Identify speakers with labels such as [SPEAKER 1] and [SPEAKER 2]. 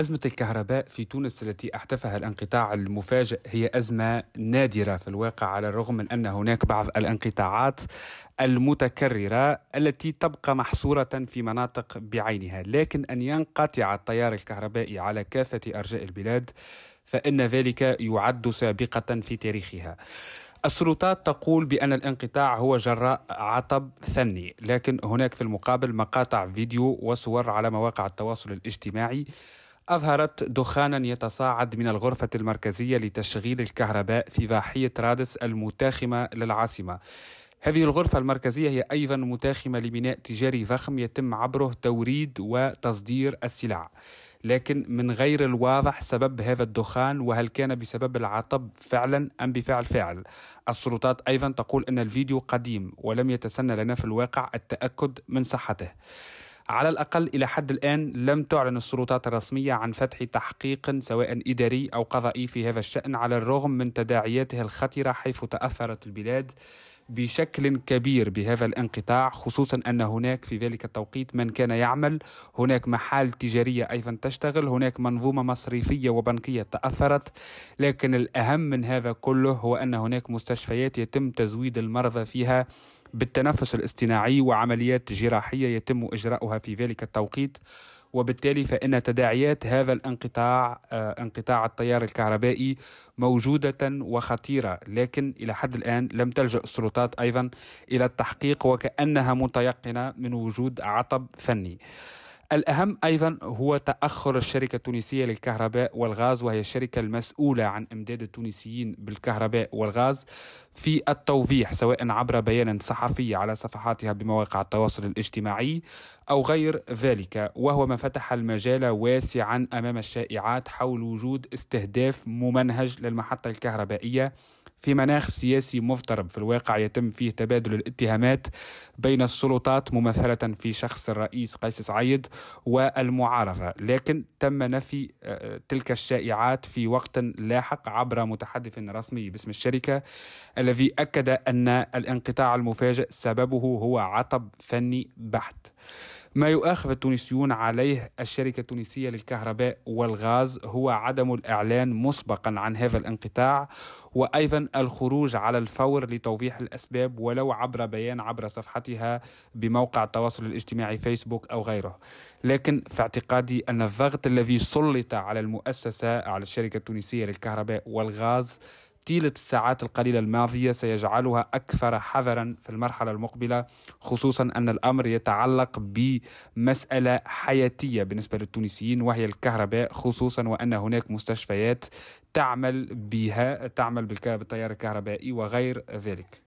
[SPEAKER 1] أزمة الكهرباء في تونس التي أحتفها الانقطاع المفاجئ هي أزمة نادرة في الواقع على الرغم من أن هناك بعض الانقطاعات المتكررة التي تبقى محصورة في مناطق بعينها لكن أن ينقطع التيار الكهربائي على كافة أرجاء البلاد فإن ذلك يعد سابقة في تاريخها السلطات تقول بأن الانقطاع هو جراء عطب فني لكن هناك في المقابل مقاطع فيديو وصور على مواقع التواصل الاجتماعي أظهرت دخانا يتصاعد من الغرفة المركزية لتشغيل الكهرباء في ضاحية رادس المتاخمة للعاصمة. هذه الغرفة المركزية هي أيضا متاخمة لميناء تجاري ضخم يتم عبره توريد وتصدير السلع. لكن من غير الواضح سبب هذا الدخان وهل كان بسبب العطب فعلا أم بفعل فاعل السلطات أيضا تقول أن الفيديو قديم ولم يتسنى لنا في الواقع التأكد من صحته على الأقل إلى حد الآن لم تعلن السلطات الرسمية عن فتح تحقيق سواء إداري أو قضائي في هذا الشأن على الرغم من تداعياته الخطرة حيث تأثرت البلاد بشكل كبير بهذا الانقطاع خصوصا ان هناك في ذلك التوقيت من كان يعمل هناك محال تجاريه ايضا تشتغل هناك منظومه مصرفيه وبنكيه تاثرت لكن الاهم من هذا كله هو ان هناك مستشفيات يتم تزويد المرضى فيها بالتنفس الاصطناعي وعمليات جراحية يتم إجراؤها في ذلك التوقيت وبالتالي فإن تداعيات هذا الانقطاع آه، انقطاع التيار الكهربائي موجودة وخطيرة لكن إلى حد الآن لم تلجأ السلطات أيضا إلى التحقيق وكأنها متيقنة من وجود عطب فني الأهم أيضا هو تأخر الشركة التونسية للكهرباء والغاز وهي الشركة المسؤولة عن إمداد التونسيين بالكهرباء والغاز في التوضيح سواء عبر بيان صحفي على صفحاتها بمواقع التواصل الاجتماعي أو غير ذلك وهو ما فتح المجال واسعا أمام الشائعات حول وجود استهداف ممنهج للمحطة الكهربائية في مناخ سياسي مضطرب في الواقع يتم فيه تبادل الاتهامات بين السلطات ممثلة في شخص الرئيس قيس سعيد والمعارضة لكن تم نفي آه، تلك الشائعات في وقت لاحق عبر متحدث رسمي باسم الشركة الذي أكد أن الانقطاع المفاجئ سببه هو عطب فني بحت ما يؤاخذ التونسيون عليه الشركة التونسية للكهرباء والغاز هو عدم الإعلان مسبقا عن هذا الانقطاع وأيضا الخروج على الفور لتوضيح الأسباب ولو عبر بيان عبر صفحتها بموقع التواصل الاجتماعي فيسبوك أو غيره لكن في اعتقادي أن الضغط الذي سلط على المؤسسة على الشركة التونسية للكهرباء والغاز تيلة الساعات القليلة الماضية سيجعلها أكثر حذرا في المرحلة المقبلة خصوصا أن الأمر يتعلق بمسألة حياتية بالنسبة للتونسيين وهي الكهرباء خصوصا وأن هناك مستشفيات تعمل بها تعمل بالتيار الكهربائي وغير ذلك